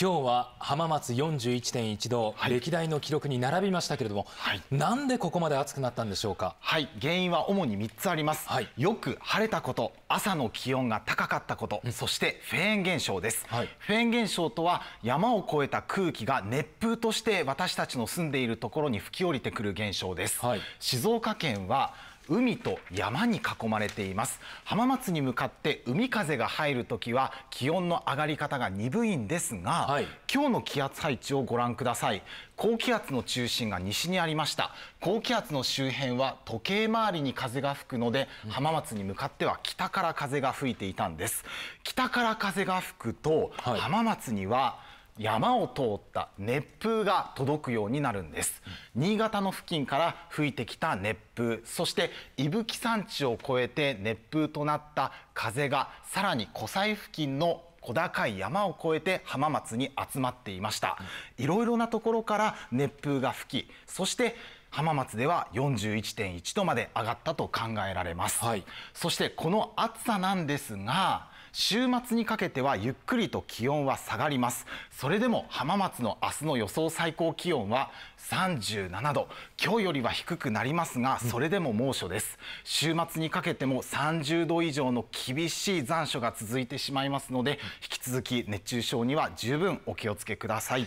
今日は浜松41.1度、はい、歴代の記録に並びましたけれども、はい、なんでここまで暑くなったんでしょうかはい原因は主に3つあります、はい、よく晴れたこと朝の気温が高かったこと、うん、そしてフェーン現象です、はい、フェーン現象とは山を越えた空気が熱風として私たちの住んでいるところに吹き降りてくる現象です、静岡県は海と山に囲まれています浜松に向かって海風が入る時は気温の上がり方が鈍いんですが、はい、今日の気圧配置をご覧ください高気圧の中心が西にありました高気圧の周辺は時計回りに風が吹くので浜松に向かっては北から風が吹いていたんです北から風が吹くと、浜松には山を通った熱風が届くようになるんです、うん、新潟の付近から吹いてきた熱風そして伊吹山地を越えて熱風となった風がさらに湖西付近の小高い山を越えて浜松に集まっていました、いろいろなところから熱風が吹きそして浜松では41.1度まで上がったと考えられます、はい、そしてこの暑さなんですが週末にかけてはゆっくりと気温は下がりますそれでも浜松の明日の予想最高気温は37度今日よりは低くなりますがそれでも猛暑です、週末にかけても30度以上の厳しい残暑が続いてしまいますので引き続き熱中症には十分お気をつけください